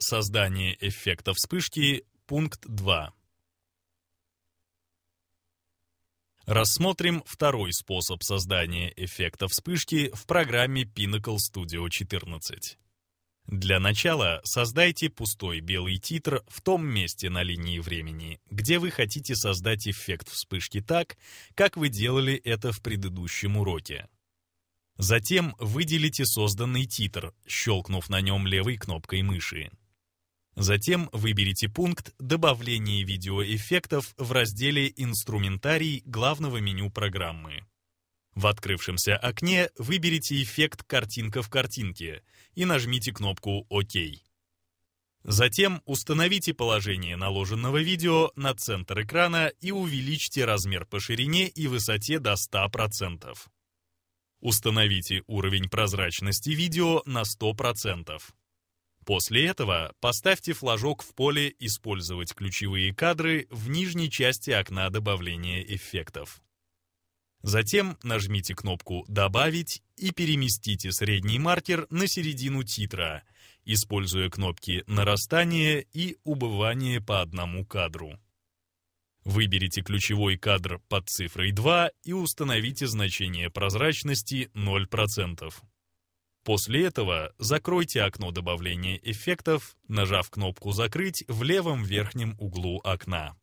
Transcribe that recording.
Создание эффекта вспышки, пункт 2. Рассмотрим второй способ создания эффекта вспышки в программе Pinnacle Studio 14. Для начала создайте пустой белый титр в том месте на линии времени, где вы хотите создать эффект вспышки так, как вы делали это в предыдущем уроке. Затем выделите созданный титр, щелкнув на нем левой кнопкой мыши. Затем выберите пункт «Добавление видеоэффектов» в разделе «Инструментарий» главного меню программы. В открывшемся окне выберите эффект «Картинка в картинке» и нажмите кнопку «Ок». Затем установите положение наложенного видео на центр экрана и увеличьте размер по ширине и высоте до 100%. Установите уровень прозрачности видео на 100%. После этого поставьте флажок в поле «Использовать ключевые кадры» в нижней части окна добавления эффектов. Затем нажмите кнопку «Добавить» и переместите средний маркер на середину титра, используя кнопки «Нарастание» и «Убывание по одному кадру». Выберите ключевой кадр под цифрой 2 и установите значение прозрачности 0%. После этого закройте окно добавления эффектов, нажав кнопку «Закрыть» в левом верхнем углу окна.